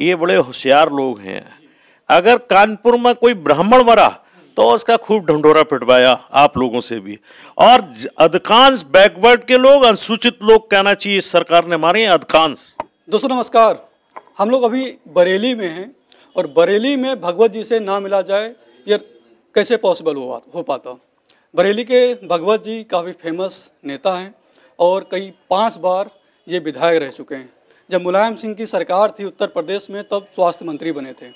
ये बड़े होशियार लोग हैं अगर कानपुर में कोई ब्राह्मण मरा तो उसका खूब ढंडोरा पिटवाया आप लोगों से भी और अधिकांश बैकवर्ड के लोग अनुसूचित लोग कहना चाहिए सरकार ने मारे अधिकांश दोस्तों नमस्कार हम लोग अभी बरेली में हैं और बरेली में भगवत जी से ना मिला जाए ये कैसे पॉसिबल हो हो पाता बरेली के भगवत जी काफ़ी फेमस नेता हैं और कई पांच बार ये विधायक रह चुके हैं जब मुलायम सिंह की सरकार थी उत्तर प्रदेश में तब स्वास्थ्य मंत्री बने थे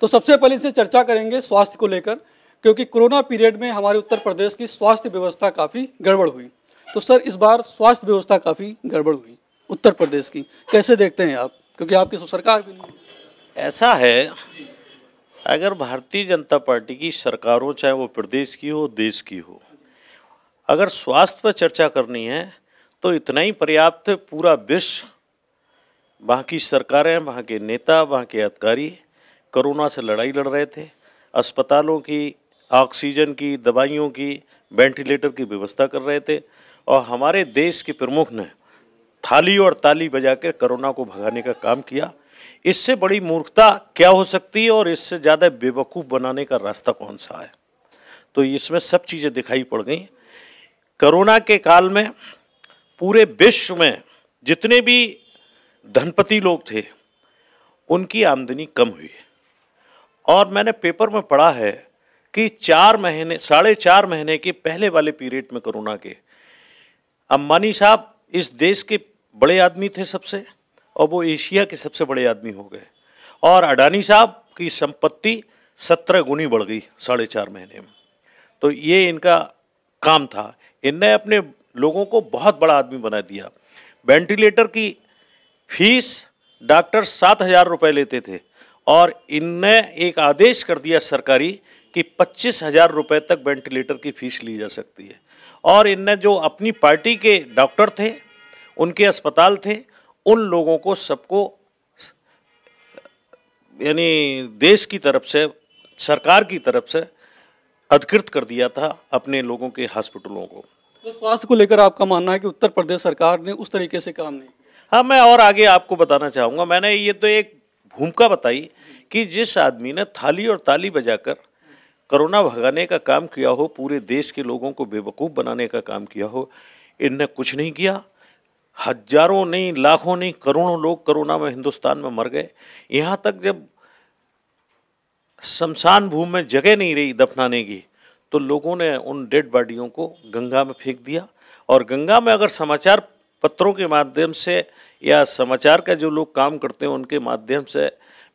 तो सबसे पहले इसे चर्चा करेंगे स्वास्थ्य को लेकर क्योंकि कोरोना पीरियड में हमारे उत्तर प्रदेश की स्वास्थ्य व्यवस्था काफ़ी गड़बड़ हुई तो सर इस बार स्वास्थ्य व्यवस्था काफ़ी गड़बड़ हुई उत्तर प्रदेश की कैसे देखते हैं आप क्योंकि आपकी तो सरकार भी नहीं ऐसा है अगर भारतीय जनता पार्टी की सरकारों चाहे वो प्रदेश की हो देश की हो अगर स्वास्थ्य पर चर्चा करनी है तो इतना ही पर्याप्त पूरा विश्व वहाँ की सरकारें वहाँ के नेता वहाँ के अधिकारी कोरोना से लड़ाई लड़ रहे थे अस्पतालों की ऑक्सीजन की दवाइयों की वेंटिलेटर की व्यवस्था कर रहे थे और हमारे देश के प्रमुख ने थाली और ताली बजा कर कोरोना को भगाने का काम किया इससे बड़ी मूर्खता क्या हो सकती है और इससे ज़्यादा बेवकूफ़ बनाने का रास्ता कौन सा है तो इसमें सब चीज़ें दिखाई पड़ गई कोरोना के काल में पूरे विश्व में जितने भी धनपति लोग थे उनकी आमदनी कम हुई और मैंने पेपर में पढ़ा है कि चार महीने साढ़े चार महीने के पहले वाले पीरियड में कोरोना के अम्बानी साहब इस देश के बड़े आदमी थे सबसे और वो एशिया के सबसे बड़े आदमी हो गए और अडानी साहब की संपत्ति सत्रह गुनी बढ़ गई साढ़े चार महीने में तो ये इनका काम था इनने अपने लोगों को बहुत बड़ा आदमी बना दिया वेंटिलेटर की फीस डॉक्टर सात हज़ार रुपये लेते थे और इनने एक आदेश कर दिया सरकारी कि पच्चीस हज़ार रुपये तक वेंटिलेटर की फ़ीस ली जा सकती है और इनने जो अपनी पार्टी के डॉक्टर थे उनके अस्पताल थे उन लोगों को सबको यानी देश की तरफ से सरकार की तरफ से अधिकृत कर दिया था अपने लोगों के हॉस्पिटलों को तो स्वास्थ्य को लेकर आपका मानना है कि उत्तर प्रदेश सरकार ने उस तरीके से काम नहीं हाँ मैं और आगे आपको बताना चाहूँगा मैंने ये तो एक भूमिका बताई कि जिस आदमी ने थाली और ताली बजाकर कोरोना भगाने का काम किया हो पूरे देश के लोगों को बेवकूफ़ बनाने का काम किया हो इनने कुछ नहीं किया हजारों नहीं लाखों नहीं करोड़ों लोग कोरोना में हिंदुस्तान में मर गए यहाँ तक जब शमशान भूमि में जगह नहीं रही दफनाने की तो लोगों ने उन डेड बॉडियों को गंगा में फेंक दिया और गंगा में अगर समाचार पत्रों के माध्यम से या समाचार का जो लोग काम करते हैं उनके माध्यम से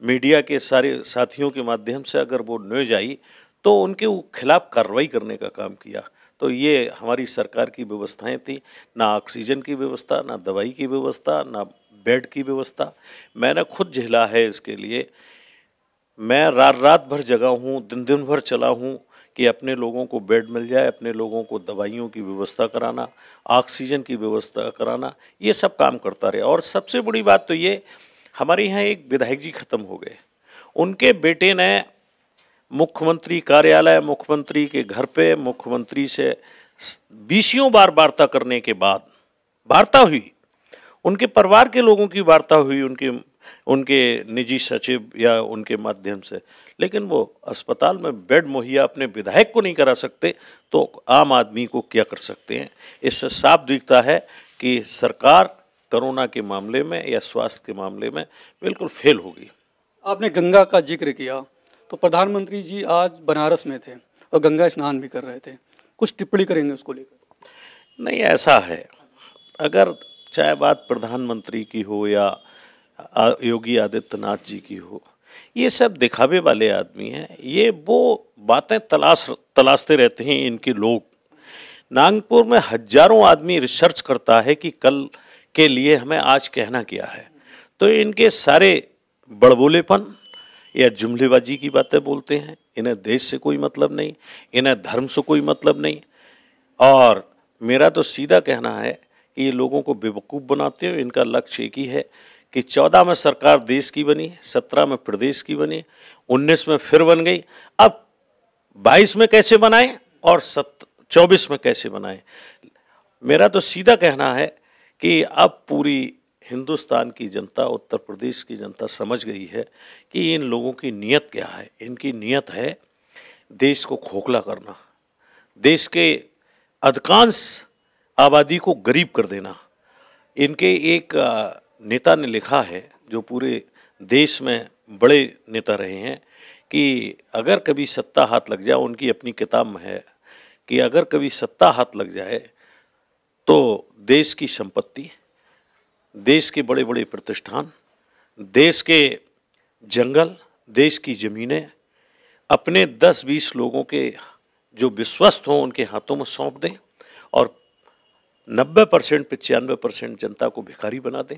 मीडिया के सारे साथियों के माध्यम से अगर वो न्यूज आई तो उनके खिलाफ कार्रवाई करने का काम किया तो ये हमारी सरकार की व्यवस्थाएं थी ना ऑक्सीजन की व्यवस्था ना दवाई की व्यवस्था ना बेड की व्यवस्था मैंने खुद झेला है इसके लिए मैं रात रात भर जगा हूँ दिन दिन भर चला हूँ कि अपने लोगों को बेड मिल जाए अपने लोगों को दवाइयों की व्यवस्था कराना ऑक्सीजन की व्यवस्था कराना ये सब काम करता रहे और सबसे बड़ी बात तो ये हमारे यहाँ एक विधायक जी खत्म हो गए उनके बेटे ने मुख्यमंत्री कार्यालय मुख्यमंत्री के घर पे मुख्यमंत्री से बीसियों बार वार्ता करने के बाद वार्ता हुई उनके परिवार के लोगों की वार्ता हुई उनके उनके निजी सचिव या उनके माध्यम से लेकिन वो अस्पताल में बेड मुहैया अपने विधायक को नहीं करा सकते तो आम आदमी को क्या कर सकते हैं इससे साफ दिखता है कि सरकार कोरोना के मामले में या स्वास्थ्य के मामले में बिल्कुल फेल हो गई आपने गंगा का जिक्र किया तो प्रधानमंत्री जी आज बनारस में थे और गंगा स्नान भी कर रहे थे कुछ टिप्पणी करेंगे उसको लेकर नहीं ऐसा है अगर चाहे बात प्रधानमंत्री की हो या योगी आदित्यनाथ जी की हो ये सब दिखावे वाले आदमी हैं ये वो बातें तलाश तलाशते रहते हैं इनके लोग नागपुर में हजारों आदमी रिसर्च करता है कि कल के लिए हमें आज कहना क्या है तो इनके सारे बड़बोलेपन या जुमलेबाजी की बातें बोलते हैं इन्हें देश से कोई मतलब नहीं इन्हें धर्म से कोई मतलब नहीं और मेरा तो सीधा कहना है कि ये लोगों को बेवकूफ़ बनाते हो इनका लक्ष्य एक ही है कि चौदह में सरकार देश की बनी सत्रह में प्रदेश की बनी उन्नीस में फिर बन गई अब बाईस में कैसे बनाएं और सत चौबीस में कैसे बनाएं मेरा तो सीधा कहना है कि अब पूरी हिंदुस्तान की जनता उत्तर प्रदेश की जनता समझ गई है कि इन लोगों की नीयत क्या है इनकी नीयत है देश को खोखला करना देश के अधिकांश आबादी को गरीब कर देना इनके एक नेता ने लिखा है जो पूरे देश में बड़े नेता रहे हैं कि अगर कभी सत्ता हाथ लग जाए उनकी अपनी किताब में है कि अगर कभी सत्ता हाथ लग जाए तो देश की संपत्ति देश के बड़े बड़े प्रतिष्ठान देश के जंगल देश की ज़मीनें अपने 10-20 लोगों के जो विश्वस्त हों उनके हाथों में सौंप दें और 90 परसेंट पचानवे परसेंट जनता को भिखारी बना दें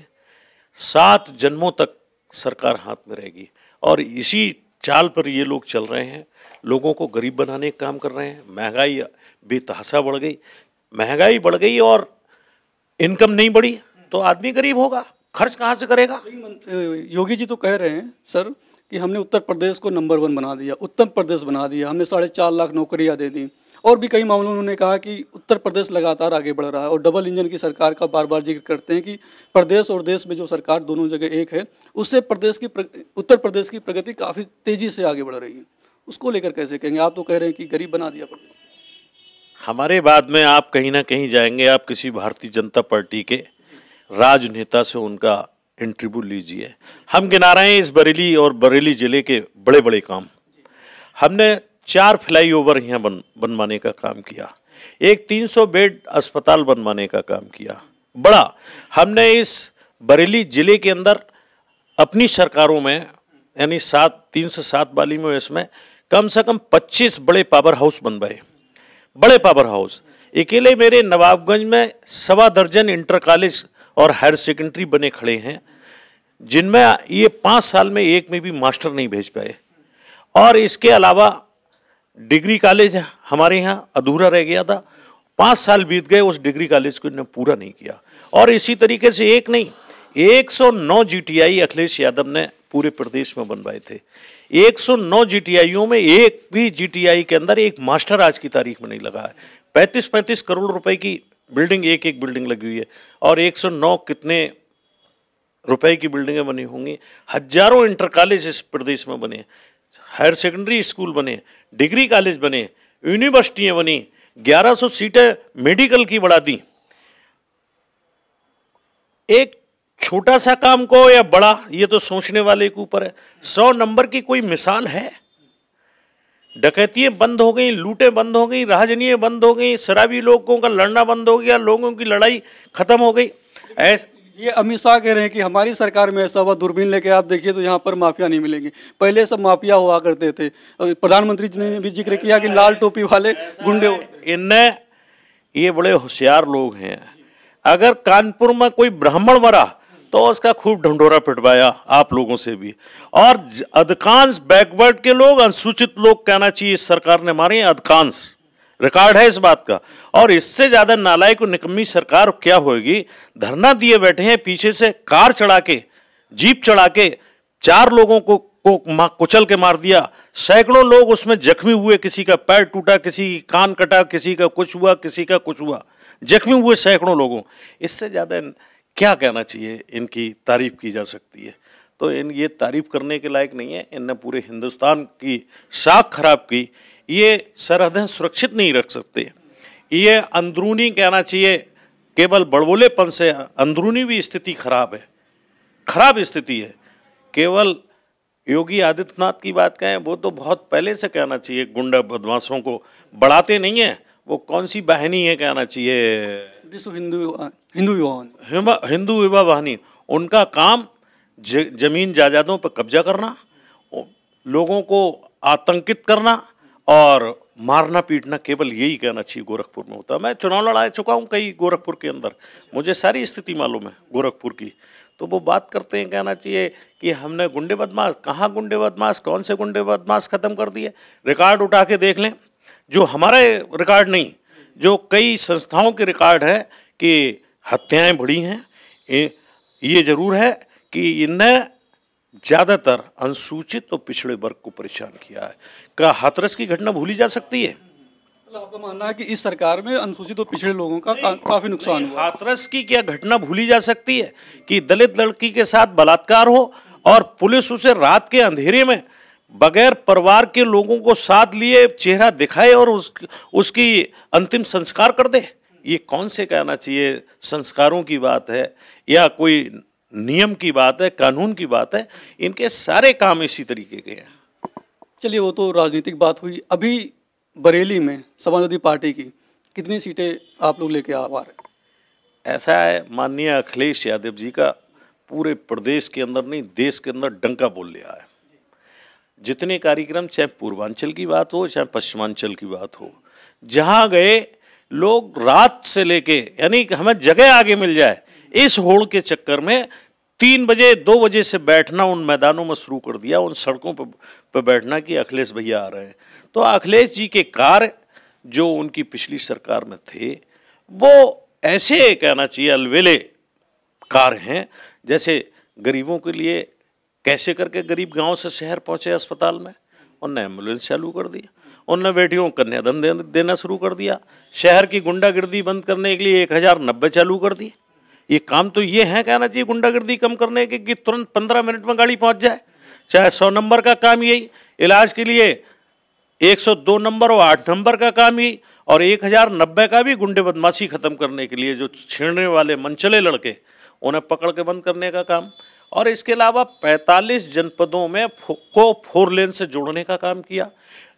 सात जन्मों तक सरकार हाथ में रहेगी और इसी चाल पर ये लोग चल रहे हैं लोगों को गरीब बनाने का काम कर रहे हैं महंगाई बेतहासा बढ़ गई महंगाई बढ़ गई और इनकम नहीं बढ़ी तो आदमी गरीब होगा खर्च कहाँ से करेगा योगी जी तो कह रहे हैं सर कि हमने उत्तर प्रदेश को नंबर वन बना दिया उत्तम प्रदेश बना दिया हमने साढ़े चार लाख नौकरियाँ दे दी और भी कई मामलों में उन्होंने कहा कि उत्तर प्रदेश लगातार आगे बढ़ रहा है और डबल इंजन की सरकार का बार बार जिक्र करते हैं कि प्रदेश और देश में जो सरकार दोनों जगह एक है उससे प्रदेश की प्र... उत्तर प्रदेश की प्रगति काफ़ी तेज़ी से आगे बढ़ रही है उसको लेकर कैसे कहेंगे आप तो कह रहे हैं कि गरीब बना दिया प्रदेश हमारे बाद में आप कहीं ना कहीं जाएंगे आप किसी भारतीय जनता पार्टी के राजनेता से उनका इंटरव्यू लीजिए हम गिना रहे हैं इस बरेली और बरेली ज़िले के बड़े बड़े काम हमने चार फ्लाईओवर यहाँ बन बनवाने का काम किया एक 300 बेड अस्पताल बनवाने का काम किया बड़ा हमने इस बरेली ज़िले के अंदर अपनी सरकारों में यानी सात तीन सौ सात वाली में इसमें कम से कम 25 बड़े पावर हाउस बनवाए बड़े पावर हाउस अकेले मेरे नवाबगंज में सवा दर्जन इंटर कॉलेज और हायर सेकेंडरी बने खड़े हैं जिनमें ये पाँच साल में एक में भी मास्टर नहीं भेज पाए और इसके अलावा डिग्री कॉलेज हमारे यहाँ अधूरा रह गया था पाँच साल बीत गए उस डिग्री कॉलेज को इन्हें पूरा नहीं किया और इसी तरीके से एक नहीं 109 सौ अखिलेश यादव ने पूरे प्रदेश में बनवाए थे 109 जीटीआईओं में एक भी जीटीआई के अंदर एक मास्टर आज की तारीख में नहीं लगा है पैंतीस पैंतीस करोड़ रुपए की बिल्डिंग एक एक बिल्डिंग लगी हुई है और 109 कितने रुपए की बिल्डिंगें बनी होंगी हजारों इंटर कॉलेज इस प्रदेश में बने हैं हायर सेकेंडरी स्कूल बने डिग्री कॉलेज बने यूनिवर्सिटियाँ बनी 1100 सीटें मेडिकल की बढ़ा दी एक छोटा सा काम को या बड़ा ये तो सोचने वाले के ऊपर है सौ नंबर की कोई मिसाल है डकैतियाँ बंद हो गई लूटें बंद हो गई राजनीय बंद हो गई शराबी लोगों का लड़ना बंद हो गया लोगों की लड़ाई ख़त्म हो गई ऐसा ये अमित शाह कह रहे हैं कि हमारी सरकार में ऐसा हुआ दूरबीन लेके आप देखिए तो यहाँ पर माफिया नहीं मिलेंगे पहले सब माफिया हुआ करते थे प्रधानमंत्री जी ने भी जिक्र किया कि लाल टोपी वाले गुंडे इन ये बड़े होशियार लोग हैं अगर कानपुर में कोई ब्राह्मण मरा तो उसका खूब ढंडोरा पिटवाया आप लोगों से भी और अधिकांश बैकवर्ड के लोग अनुसूचित लोग कहना चाहिए सरकार ने मारे अधिकांश रिकॉर्ड है इस बात का और इससे ज़्यादा नालायक निकम्मी सरकार क्या होगी धरना दिए बैठे हैं पीछे से कार चढ़ा के जीप चढ़ा के चार लोगों को को कुचल के मार दिया सैकड़ों लोग उसमें जख्मी हुए किसी का पैर टूटा किसी कान कटा किसी का कुछ हुआ किसी का कुछ हुआ जख्मी हुए सैकड़ों लोगों इससे ज़्यादा क्या कहना चाहिए इनकी तारीफ की जा सकती है तो इन ये तारीफ करने के लायक नहीं है इनने पूरे हिंदुस्तान की साख खराब की ये सरहदें सुरक्षित नहीं रख सकते ये अंदरूनी कहना चाहिए केवल बड़बोलेपन से अंदरूनी भी स्थिति खराब है खराब स्थिति है केवल योगी आदित्यनाथ की बात कहें वो तो बहुत पहले से कहना चाहिए गुंडा बदमाशों को बढ़ाते नहीं हैं वो कौन सी बहनी है कहना चाहिए uh, हिंदू युवा हिंदू युवा वाहिनी उनका काम ज, जमीन जायदादों पर कब्जा करना लोगों को आतंकित करना और मारना पीटना केवल यही कहना चाहिए गोरखपुर में होता है मैं चुनाव लड़ा चुका हूँ कई गोरखपुर के अंदर मुझे सारी स्थिति मालूम है गोरखपुर की तो वो बात करते हैं कहना चाहिए कि हमने गुंडे बदमाश कहाँ गुंडे बदमाश कौन से गुंडे बदमाश ख़त्म कर दिए रिकॉर्ड उठा के देख लें जो हमारे रिकॉर्ड नहीं जो कई संस्थाओं के रिकॉर्ड है कि हत्याएं बढ़ी हैं ये ज़रूर है कि इनने ज़्यादातर अनुसूचित और पिछड़े वर्ग को परेशान किया है क्या हाथरस की घटना भूली जा सकती है आपका मानना है कि इस सरकार में अनुसूचित और पिछड़े लोगों का काफी नुकसान हुआ हाथरस की क्या घटना भूली जा सकती है कि दलित लड़की के साथ बलात्कार हो और पुलिस उसे रात के अंधेरे में बगैर परिवार के लोगों को साथ लिए चेहरा दिखाए और उस उसकी अंतिम संस्कार कर दे ये कौन से कहना चाहिए संस्कारों की बात है या कोई नियम की बात है कानून की बात है इनके सारे काम इसी तरीके के हैं चलिए वो तो राजनीतिक बात हुई अभी बरेली में समाजवादी पार्टी की कितनी सीटें आप लोग लेके आ पा रहे ऐसा है माननीय अखिलेश यादव जी का पूरे प्रदेश के अंदर नहीं देश के अंदर डंका बोल लिया है जितने कार्यक्रम चाहे पूर्वांचल की बात हो चाहे पश्चिमांचल की बात हो जहाँ गए लोग रात से लेके यानी हमें जगह आगे मिल जाए इस होड़ के चक्कर में तीन बजे दो बजे से बैठना उन मैदानों में शुरू कर दिया उन सड़कों पर पर बैठना कि अखिलेश भैया आ रहे हैं तो अखिलेश जी के कार्य जो उनकी पिछली सरकार में थे वो ऐसे कहना चाहिए अलवेले कार्य हैं जैसे गरीबों के लिए कैसे करके गरीब गांव से शहर पहुंचे अस्पताल में उनने एम्बुलेंस चालू कर दिया उनने बेटियों को कन्यादान देना शुरू कर दिया शहर की गुंडागर्दी बंद करने के लिए एक हज़ार नब्बे चालू कर दिए ये काम तो ये है कहना चाहिए गुंडागर्दी कम करने के कि तुरंत पंद्रह मिनट में गाड़ी पहुंच जाए चाहे सौ नंबर का काम यही इलाज के लिए एक सौ दो नंबर और आठ नंबर का काम ही और एक हज़ार नब्बे का भी गुंडे बदमाशी ख़त्म करने के लिए जो छेड़ने वाले मनचले लड़के उन्हें पकड़ के बंद करने का काम और इसके अलावा 45 जनपदों में फो, को फोर लेन से जोड़ने का काम किया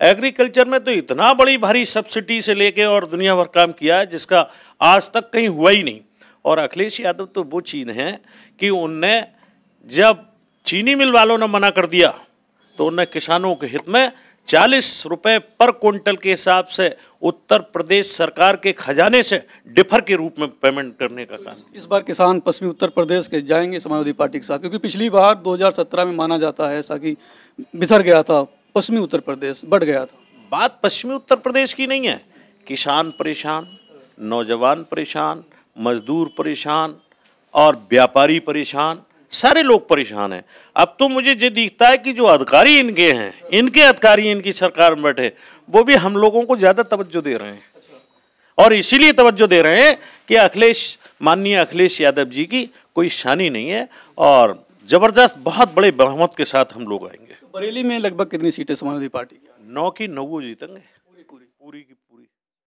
एग्रीकल्चर में तो इतना बड़ी भारी सब्सिडी से लेके और दुनिया भर काम किया है जिसका आज तक कहीं हुआ ही नहीं और अखिलेश यादव तो वो चीन है कि उनने जब चीनी मिल वालों ने मना कर दिया तो उनने किसानों के हित में चालीस रुपए पर क्विंटल के हिसाब से उत्तर प्रदेश सरकार के खजाने से डिफर के रूप में पेमेंट करने का काम इस बार किसान पश्चिमी उत्तर प्रदेश के जाएंगे समाजवादी पार्टी के साथ क्योंकि पिछली बार 2017 में माना जाता है ऐसा कि बिथर गया था पश्चिमी उत्तर प्रदेश बढ़ गया था बात पश्चिमी उत्तर प्रदेश की नहीं है किसान परेशान नौजवान परेशान मज़दूर परेशान और व्यापारी परेशान सारे लोग परेशान हैं अब तो मुझे ये दिखता है कि जो अधिकारी इनके हैं इनके अधिकारी इनकी सरकार में बैठे वो भी हम लोगों को ज़्यादा तवज्जो दे रहे हैं और इसीलिए तवज्जो दे रहे हैं कि अखिलेश माननीय अखिलेश यादव जी की कोई शानी नहीं है और ज़बरदस्त बहुत बड़े बहुमत के साथ हम लोग आएंगे तो बरेली में लगभग कितनी सीटें समाजवादी पार्टी की नौ की नौ जीतेंगे पूरी पूरी पूरी की